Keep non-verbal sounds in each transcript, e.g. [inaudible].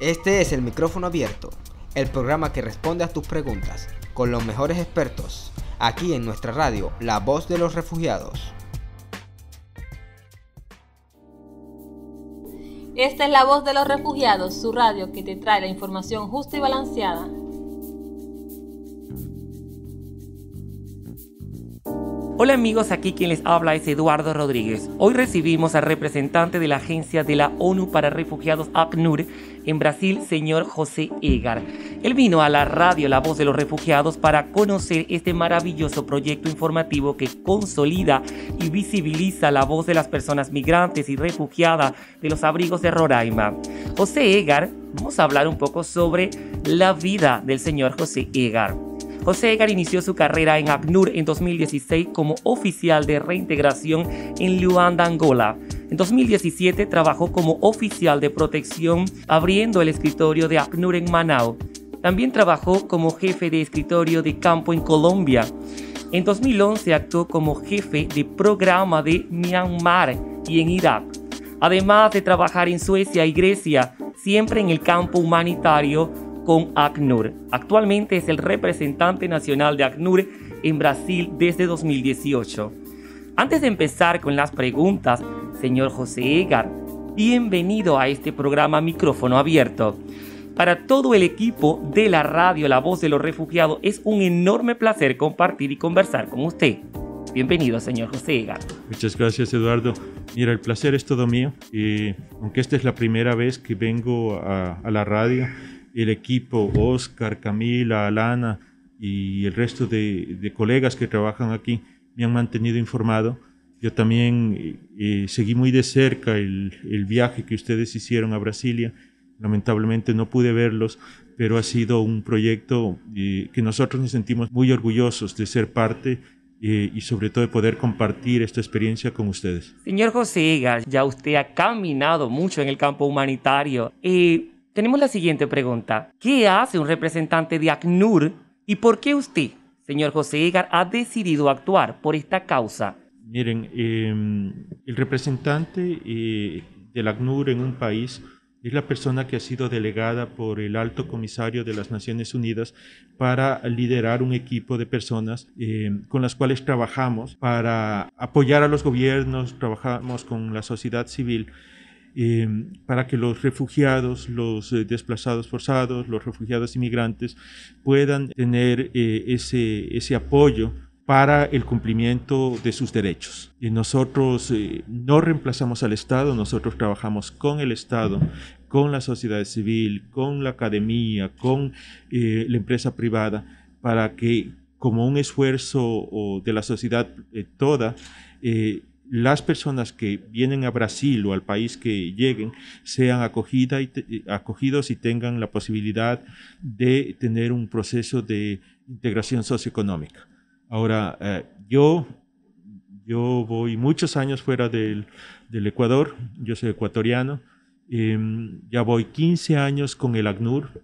Este es el micrófono abierto, el programa que responde a tus preguntas con los mejores expertos, aquí en nuestra radio, La Voz de los Refugiados. Esta es La Voz de los Refugiados, su radio que te trae la información justa y balanceada. Hola amigos, aquí quien les habla es Eduardo Rodríguez. Hoy recibimos al representante de la Agencia de la ONU para Refugiados ACNUR en Brasil, señor José Egar. Él vino a la radio La Voz de los Refugiados para conocer este maravilloso proyecto informativo que consolida y visibiliza la voz de las personas migrantes y refugiadas de los abrigos de Roraima. José Egar, vamos a hablar un poco sobre la vida del señor José Egar. José Egar inició su carrera en ACNUR en 2016 como oficial de reintegración en Luanda, Angola. En 2017 trabajó como oficial de protección abriendo el escritorio de ACNUR en Manao. También trabajó como jefe de escritorio de campo en Colombia. En 2011 actuó como jefe de programa de Myanmar y en Irak. Además de trabajar en Suecia y Grecia, siempre en el campo humanitario con ACNUR. Actualmente es el representante nacional de ACNUR en Brasil desde 2018. Antes de empezar con las preguntas, señor José Egar. Bienvenido a este programa Micrófono Abierto. Para todo el equipo de la radio La Voz de los Refugiados es un enorme placer compartir y conversar con usted. Bienvenido, señor José Egar. Muchas gracias, Eduardo. Mira, el placer es todo mío. Y eh, aunque esta es la primera vez que vengo a, la radio, el equipo, Oscar, Camila, Alana y el resto de, de colegas que trabajan aquí, me han mantenido informado yo también seguí muy de cerca el, viaje que ustedes hicieron a Brasilia. Lamentablemente no pude verlos, pero ha sido un proyecto que nosotros nos sentimos muy orgullosos de ser parte y sobre todo de poder compartir esta experiencia con ustedes. Señor José Egar, ya usted ha caminado mucho en el campo humanitario. y tenemos la siguiente pregunta. ¿Qué hace un representante de ACNUR y por qué usted, señor José Egar, ha decidido actuar por esta causa Miren, em, el representante eh, del ACNUR en un país es la persona que ha sido delegada por el alto comisario de las Naciones Unidas para liderar un equipo de personas em, con las cuales trabajamos para apoyar a los gobiernos, trabajamos con la sociedad civil. Em, para que los refugiados, los eh, desplazados forzados, los refugiados inmigrantes puedan tener eh, ese, ese apoyo para el cumplimiento de sus derechos. nosotros eh, no reemplazamos al Estado, nosotros trabajamos con el Estado, con la sociedad civil, con la academia, con eh, la empresa privada, para que como un esfuerzo de la sociedad eh, toda, las personas que vienen a Brasil o al país que lleguen sean acogidas y acogidos y tengan la posibilidad de tener un proceso de integración socioeconómica. Ahora, eh, yo, yo voy muchos años fuera del, del Ecuador, yo soy ecuatoriano, em, ya voy 15 años con el ACNUR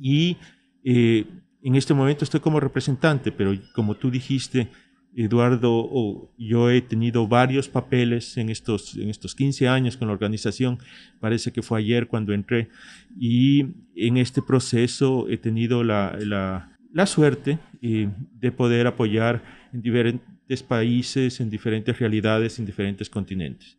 y eh, en este momento estoy como representante, pero como tú dijiste, Eduardo, yo he tenido varios papeles en estos, en estos 15 años con la organización, parece que fue ayer cuando entré, y en este proceso he tenido la, la la suerte eh, de poder apoyar en diferentes países, en diferentes realidades, en diferentes continentes.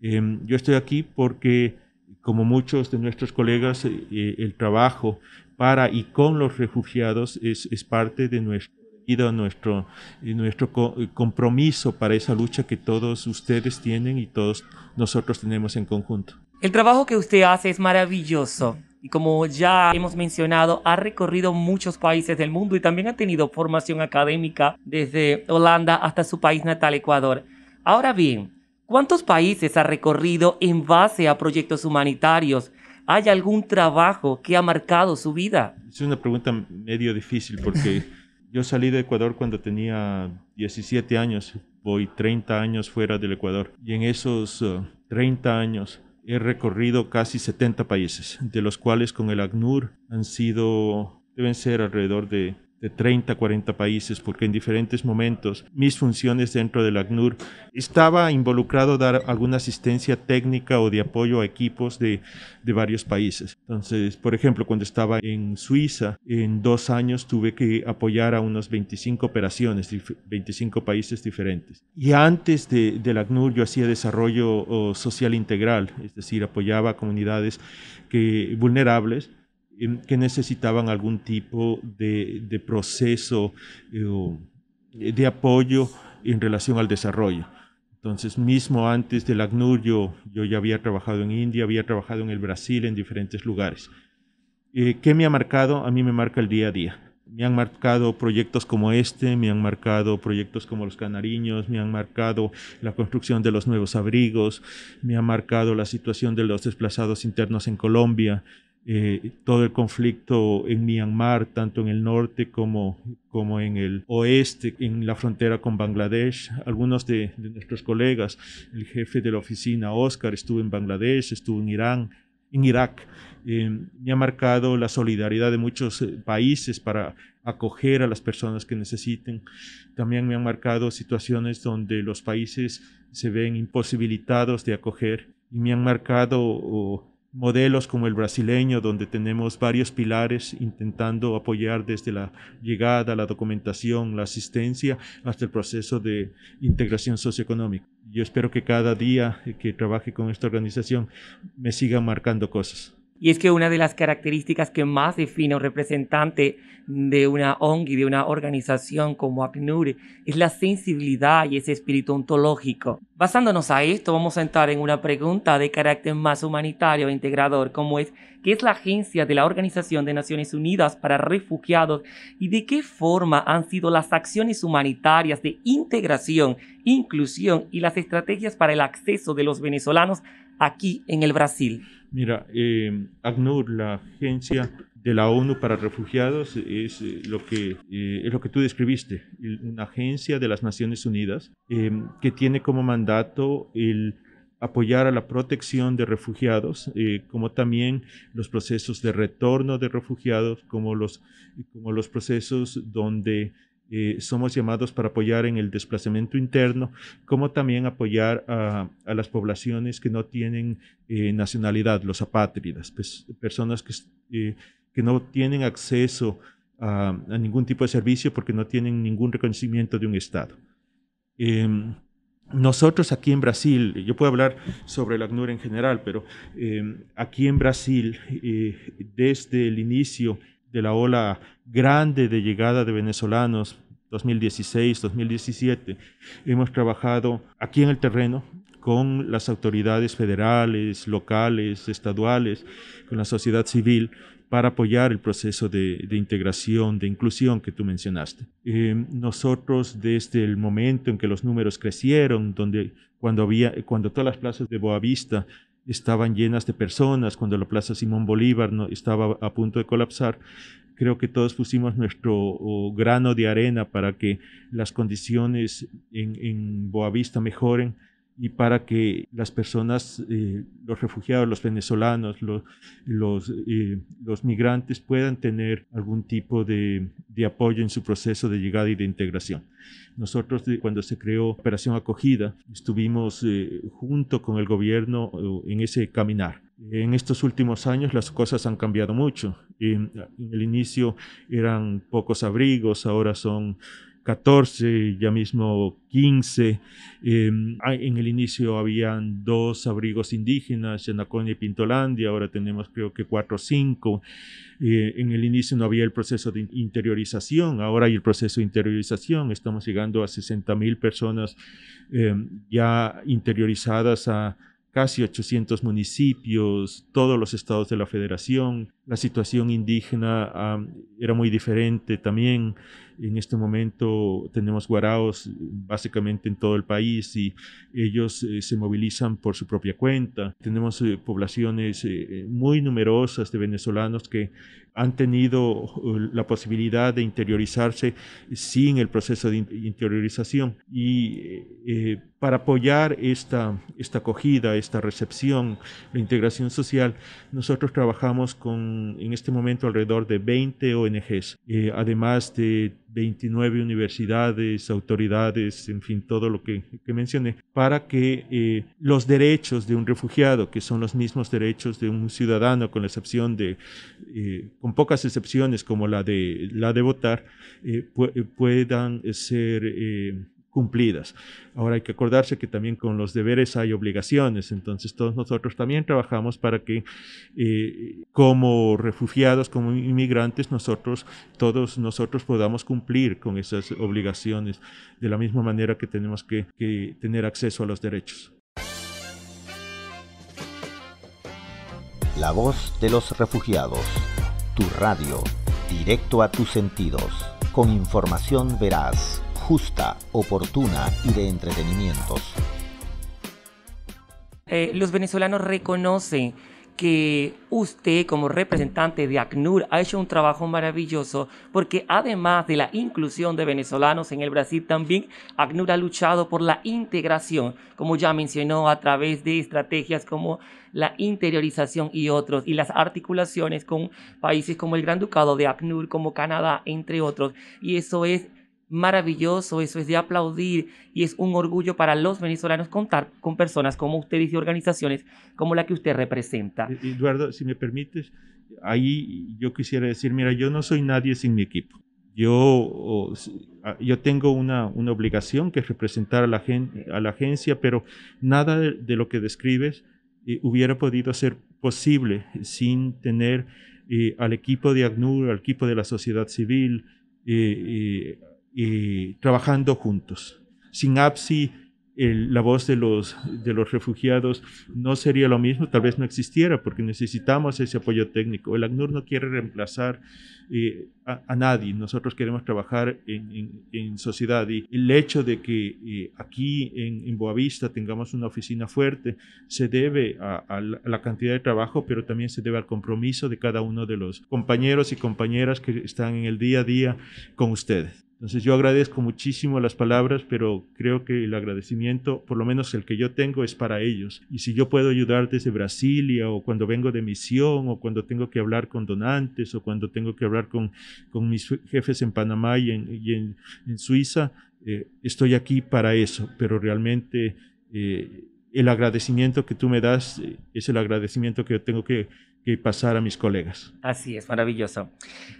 Em, yo estoy aquí porque, como muchos de nuestros colegas, eh, eh, el trabajo para y con los refugiados es, parte de nuestra vida, nuestro, nuestro compromiso para esa lucha que todos ustedes tienen y todos nosotros tenemos en conjunto. El trabajo que usted hace es maravilloso y como ya hemos mencionado, ha recorrido muchos países del mundo y también ha tenido formación académica desde Holanda hasta su país natal, Ecuador. Ahora bien, ¿cuántos países ha recorrido en base a proyectos humanitarios? ¿Hay algún trabajo que ha marcado su vida? Es una pregunta medio difícil porque [laughs] yo salí de Ecuador cuando tenía 17 años, voy 30 años fuera del Ecuador y en esos 30 eh, años he recorrido casi 70 países, de los cuales con el ACNUR han sido, deben ser alrededor de de 30, 40 países, porque en diferentes momentos mis funciones dentro del ACNUR estaba involucrado dar alguna asistencia técnica o de apoyo a equipos de, varios países. Entonces, por ejemplo, cuando estaba en Suiza, en dos años tuve que apoyar a unos 25 operaciones, 25 países diferentes. Y antes del ACNUR yo hacía desarrollo social integral, es decir, apoyaba a comunidades que, vulnerables que necesitaban algún tipo de, proceso eh, eh, de apoyo en relación al desarrollo. Entonces, mismo antes del ACNUR, yo, ya había trabajado en India, había trabajado en el Brasil, en diferentes lugares. Eh, ¿Qué me ha marcado? A mí me marca el día a día me han marcado proyectos como este, me han marcado proyectos como los canariños, me han marcado la construcción de los nuevos abrigos, me ha marcado la situación de los desplazados internos en Colombia, eh, todo el conflicto en Myanmar, tanto en el norte como, como en el oeste, en la frontera con Bangladesh. Algunos de, nuestros colegas, el jefe de la oficina, Oscar, estuvo en Bangladesh, estuvo en Irán, en Irak. Eh, me ha marcado la solidaridad de muchos eh, países para acoger a las personas que necesiten. También me han marcado situaciones donde los países se ven imposibilitados de acoger y me han marcado modelos como el brasileño, donde tenemos varios pilares intentando apoyar desde la llegada, la documentación, la asistencia, hasta el proceso de integración socioeconómica. Yo espero que cada día que trabaje con esta organización me siga marcando cosas. Y es que una de las características que más define un representante de una ONG y de una organización como ACNUR es la sensibilidad y ese espíritu ontológico. Basándonos a esto, vamos a entrar en una pregunta de carácter más humanitario e integrador, como es ¿qué es la agencia de la Organización de Naciones Unidas para Refugiados y de qué forma han sido las acciones humanitarias de integración, inclusión y las estrategias para el acceso de los venezolanos aquí en el Brasil? Mira, eh, ACNUR, la agencia de la ONU para refugiados, es eh, lo que, eh, es lo que tú describiste, una agencia de las Naciones Unidas eh, que tiene como mandato el apoyar a la protección de refugiados, como también los procesos de retorno de refugiados, como los, como los procesos donde eh, somos llamados para apoyar en el desplazamiento interno, como también apoyar a, las poblaciones que no tienen eh, nacionalidad, los apátridas, pues, personas eh, que, no tienen acceso a, ningún tipo de servicio porque no tienen ningún reconocimiento de un Estado. Em, nosotros aquí en Brasil, yo puedo hablar sobre la ACNUR e en general, pero em, aquí en Brasil, desde el inicio de la ola grande de llegada de venezolanos 2016-2017, hemos trabajado aquí en el terreno con las autoridades federales, locales, estaduales, con la sociedad civil, para apoyar el proceso de, integración, de inclusión que tú mencionaste. Eh, nosotros desde el momento en que los números crecieron, donde cuando, había, cuando todas las plazas de Boavista estaban llenas de personas, cuando la Plaza Simón Bolívar no, estaba a punto de colapsar, creo que todos pusimos nuestro grano de arena para que las condiciones en Boavista mejoren y para que las personas, eh, los refugiados, los venezolanos, los, eh, los, migrantes puedan tener algún tipo de, de, apoyo en su proceso de llegada y de integración. Nosotros cuando se creó Operación Acogida estuvimos eh, junto con el gobierno en ese caminar. En estos últimos años las cosas han cambiado mucho. en el inicio eran pocos abrigos, ahora son 14, ya mismo 15. Em, en el inicio habían dos abrigos indígenas, Yanacón y Pintolandia, ahora tenemos creo que cuatro o cinco. Eh, en el inicio no había el proceso de interiorización, ahora hay el proceso de interiorización, estamos llegando a 60 mil personas em, ya interiorizadas a casi 800 municipios, todos los estados de la federación. La situación indígena era muy diferente también. En este momento tenemos guaraos eh, básicamente en todo el país y ellos eh, se movilizan por su propia cuenta. Tenemos eh, poblaciones muy numerosas de venezolanos que han tenido uh, la posibilidad de interiorizarse sin el proceso de interiorización y para apoyar esta, esta acogida, esta recepción, la integración social, nosotros trabajamos con, en este momento, alrededor de 20 ONGs, eh, además de 29 universidades, autoridades, en fin, todo lo que, mencioné, para que eh, los derechos de un refugiado, que son los mismos derechos de un ciudadano, con la excepción de, eh, con pocas excepciones como la de, la de votar, puedan ser cumplidas. Ahora hay que acordarse que también con los deberes hay obligaciones, entonces todos nosotros también trabajamos para que eh, como refugiados, como inmigrantes, nosotros, todos nosotros podamos cumplir con esas obligaciones de la misma manera que tenemos que, que tener acceso a los derechos. La voz de los refugiados, tu radio, directo a tus sentidos, con información veraz justa, oportuna y de entretenimientos. Eh, los venezolanos reconocen que usted como representante de ACNUR ha hecho un trabajo maravilloso porque además de la inclusión de venezolanos en el Brasil también ACNUR ha luchado por la integración, como ya mencionó, a través de estrategias como la interiorización y otros, y las articulaciones con países como el Gran Ducado de ACNUR, como Canadá, entre otros. Y eso es maravilloso, eso es de aplaudir y es un orgullo para los venezolanos contar con personas como ustedes y organizaciones como la que usted representa. Eduardo, si me permites, ahí yo quisiera decir, mira, yo no soy nadie sin mi equipo. Yo, yo tengo una, una obligación que es representar a la, gente, a la agencia, pero nada de, lo que describes eh, hubiera podido ser posible sin tener eh, al equipo de ACNUR, al equipo de la sociedad civil, eh, eh eh, trabajando juntos. Sin APSI, la voz de los, de los refugiados no sería lo mismo, tal vez no existiera, porque necesitamos ese apoyo técnico. El ACNUR no quiere reemplazar eh, a, nadie, nosotros queremos trabajar en, sociedad y el hecho de que eh, aquí en, Boavista tengamos una oficina fuerte se debe a, a, la cantidad de trabajo, pero también se debe al compromiso de cada uno de los compañeros y compañeras que están en el día a día con ustedes. Entonces yo agradezco muchísimo las palabras, pero creo que el agradecimiento, por lo menos el que yo tengo, es para ellos. Y si yo puedo ayudar desde Brasilia o cuando vengo de misión o cuando tengo que hablar con donantes o cuando tengo que hablar con, con mis jefes en Panamá y en, Suiza, eh, estoy aquí para eso, pero realmente... Eh, el agradecimiento que tú me das eh, es el agradecimiento que yo tengo que, pasar a mis colegas. Así es, maravilloso.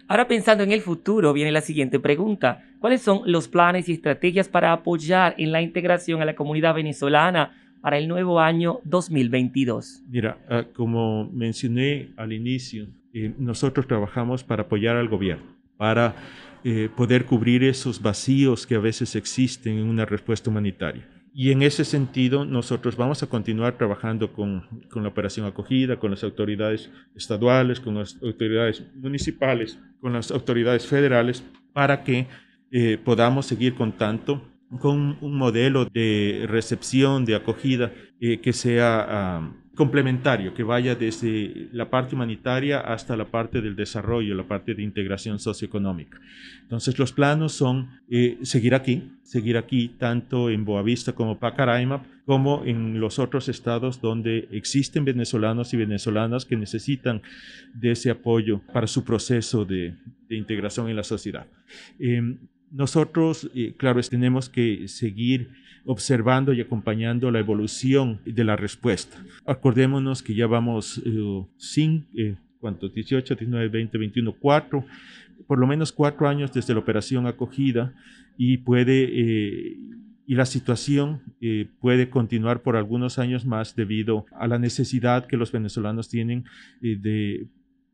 Ahora pensando en el futuro, viene la siguiente pregunta. ¿Cuáles son los planes y estrategias para apoyar en la integración a la comunidad venezolana para el nuevo año 2022? Mira, ah, como mencioné al inicio, eh, nosotros trabajamos para apoyar al gobierno, para eh, poder cubrir esos vacíos que a veces existen en una respuesta humanitaria y en ese sentido, nosotros vamos a continuar trabajando con, con, la operación acogida, con las autoridades estaduales, con las autoridades municipales, con las autoridades federales, para que eh, podamos seguir con tanto con un modelo de recepción, de acogida, eh, que sea... Ah, complementario que vaya desde la parte humanitaria hasta la parte del desarrollo, la parte de integración socioeconómica. Entonces los planos son eh, seguir aquí, seguir aquí tanto en Boavista como Pacaraima, como en los otros estados donde existen venezolanos y venezolanas que necesitan de ese apoyo para su proceso de, integración en la sociedad. Em, nosotros, eh, claro, tenemos que seguir observando y acompañando la evolución de la respuesta. Acordémonos que ya vamos sin, 18, 19, 20, 21, 4, por lo menos cuatro años desde la operación acogida y puede eh, y la situación eh, puede continuar por algunos años más debido a la necesidad que los venezolanos tienen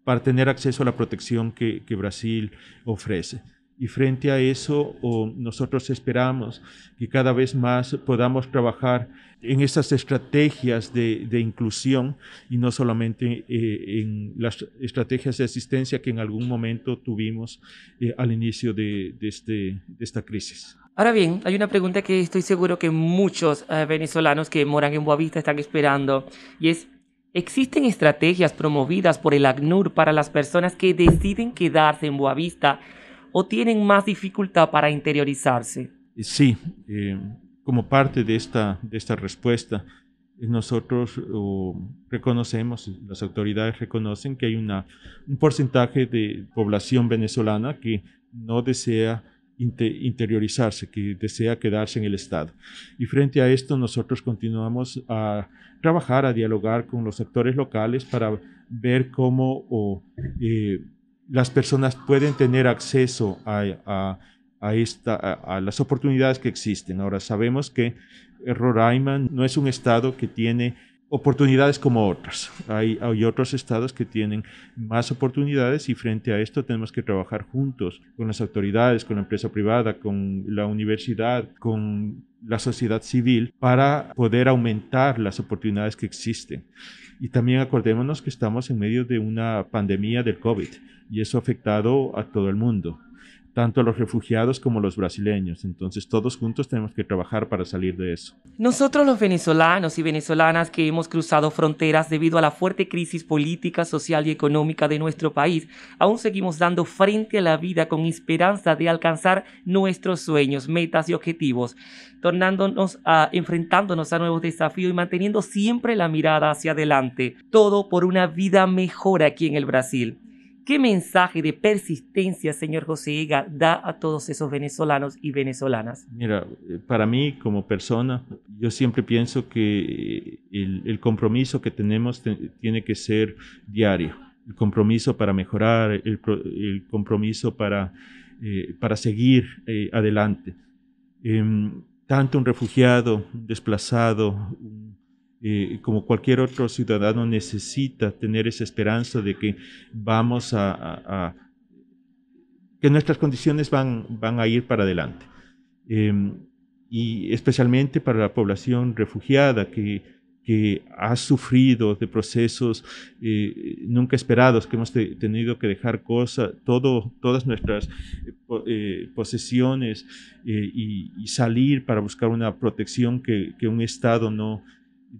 para tener acceso a la protección que Brasil ofrece. Y frente a eso, nosotros esperamos que cada vez más podamos trabajar en estas estrategias de, inclusión y no solamente eh, en las estrategias de asistencia que en algún momento tuvimos eh, al inicio de, de, este, de, esta crisis. Ahora bien, hay una pregunta que estoy seguro que muchos eh, venezolanos que moran en Boavista están esperando y es, ¿Existen estrategias promovidas por el ACNUR para las personas que deciden quedarse en Boavista o tienen más dificultad para interiorizarse? Eh, sí, eh, como parte de esta, de esta respuesta, eh, nosotros reconocemos, las autoridades reconocen que hay una, un porcentaje de población venezolana que no desea interiorizarse, que desea quedarse en el Estado. Y frente a esto nosotros continuamos a trabajar, a dialogar con los actores locales para ver cómo o, las personas pueden tener acceso a, esta, a las oportunidades que existen. Ahora, sabemos que eh, Roraima no es un estado que tiene oportunidades como otras. Hay, hay, otros estados que tienen más oportunidades y frente a esto tenemos que trabajar juntos con las autoridades, con la empresa privada, con la universidad, con la sociedad civil para poder aumentar las oportunidades que existen. Y también acordémonos que estamos en medio de una pandemia del COVID y eso ha afectado a todo el mundo tanto los refugiados como los brasileños. Entonces todos juntos tenemos que trabajar para salir de eso. Nosotros los venezolanos y venezolanas que hemos cruzado fronteras debido a la fuerte crisis política, social y económica de nuestro país, aún seguimos dando frente a la vida con esperanza de alcanzar nuestros sueños, metas y objetivos, tornándonos a, enfrentándonos a nuevos desafíos y manteniendo siempre la mirada hacia adelante. Todo por una vida mejor aquí en el Brasil. ¿Qué mensaje de persistencia, señor José Ega, da a todos esos venezolanos y venezolanas? Mira, para mí como persona, yo siempre pienso que el, compromiso que tenemos tiene que ser diario. El compromiso para mejorar, el, compromiso para, eh, para seguir eh, adelante. Em, tanto un refugiado, un desplazado, eh, como cualquier otro ciudadano, necesita tener esa esperanza de que vamos a, que nuestras condiciones van, van a ir para adelante. Em, y especialmente para la población refugiada que, ha sufrido de procesos eh, nunca esperados, que hemos tenido que dejar cosas, todas nuestras eh, posesiones y, salir para buscar una protección que un Estado no,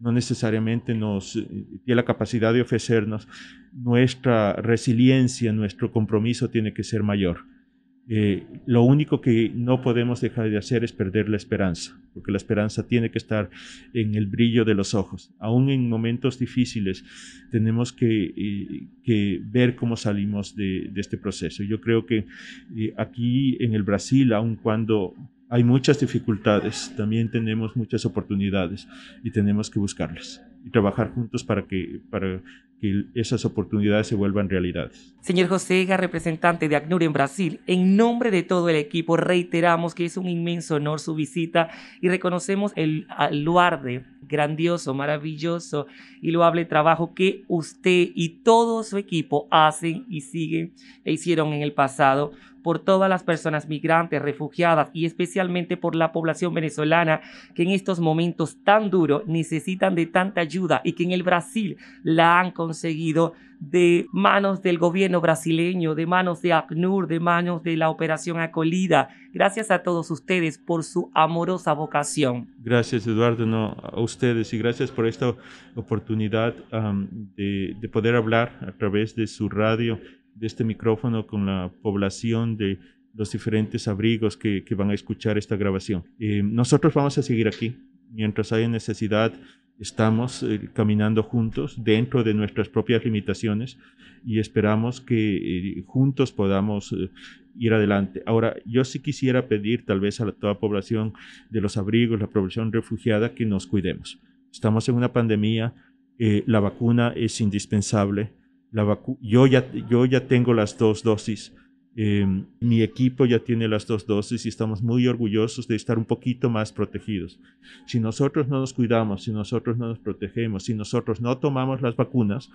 no necesariamente nos eh, tiene la capacidad de ofrecernos, nuestra resiliencia, nuestro compromiso tiene que ser mayor. Eh, lo único que no podemos dejar de hacer es perder la esperanza, porque la esperanza tiene que estar en el brillo de los ojos. Aún en momentos difíciles tenemos que, eh, ver cómo salimos de, este proceso. Yo creo que aquí en el Brasil, aun cuando hay muchas dificultades, también tenemos muchas oportunidades y tenemos que buscarlas y trabajar juntos para que, para que esas oportunidades se vuelvan realidad Señor José representante de ACNUR en Brasil, en nombre de todo el equipo reiteramos que es un inmenso honor su visita y reconocemos el aluarde grandioso, maravilloso y loable trabajo que usted y todo su equipo hacen y siguen e hicieron en el pasado por todas las personas migrantes, refugiadas y especialmente por la población venezolana que en estos momentos tan duros necesitan de tanta ayuda y que en el Brasil la han conseguido conseguido de manos del gobierno brasileño, de manos de ACNUR, de manos de la Operación Acolida. Gracias a todos ustedes por su amorosa vocación. Gracias, Eduardo, a ustedes y gracias por esta oportunidad de, poder hablar a través de su radio, de este micrófono con la población de los diferentes abrigos que, van a escuchar esta grabación. Eh, nosotros vamos a seguir aquí mientras haya necesidad estamos eh, caminando juntos dentro de nuestras propias limitaciones y esperamos que eh, juntos podamos eh, ir adelante. Ahora, yo sí quisiera pedir tal vez a toda la, población de los abrigos, la población refugiada, que nos cuidemos. Estamos en una pandemia, la vacuna es indispensable. La yo, ya, yo ya tengo las dos dosis Em, mi equipo ya tiene las dos dosis y estamos muy orgullosos de estar un poquito más protegidos. Si nosotros no nos cuidamos, si nosotros no nos protegemos, si nosotros no tomamos las vacunas,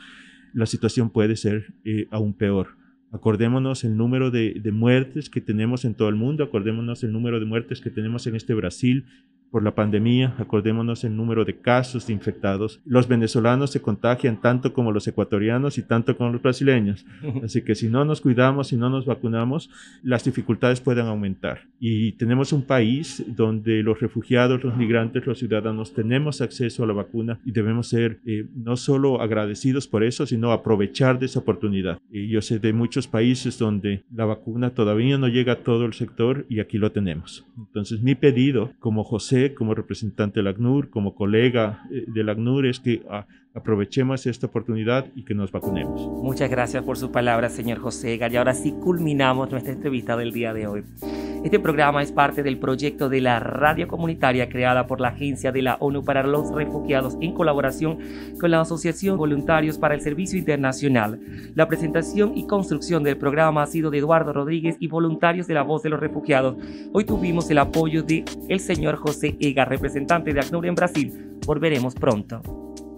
la situación puede ser eh, aún peor. Acordémonos el número de, de, muertes que tenemos en todo el mundo, acordémonos el número de muertes que tenemos en este Brasil, por la pandemia, acordémonos el número de casos de infectados. Los venezolanos se contagian tanto como los ecuatorianos y tanto como los brasileños. Así que si no nos cuidamos, si no nos vacunamos, las dificultades pueden aumentar. Y tenemos un país donde los refugiados, los migrantes, los ciudadanos tenemos acceso a la vacuna y debemos ser eh, no solo agradecidos por eso, sino aprovechar de esa oportunidad. Y yo sé de muchos países donde la vacuna todavía no llega a todo el sector y aquí lo tenemos. Entonces mi pedido como José como representante del ACNUR, como colega eh, del ACNUR, es que ah, aprovechemos esta oportunidad y que nos vacunemos. Muchas gracias por su palabra señor José Egar. Y ahora sí culminamos nuestra entrevista del día de hoy. Este programa es parte del proyecto de la radio comunitaria creada por la Agencia de la ONU para los Refugiados en colaboración con la Asociación Voluntarios para el Servicio Internacional. La presentación y construcción del programa ha sido de Eduardo Rodríguez y voluntarios de la Voz de los Refugiados. Hoy tuvimos el apoyo de el señor José EGA, representante de ACNUR en Brasil. Volveremos pronto.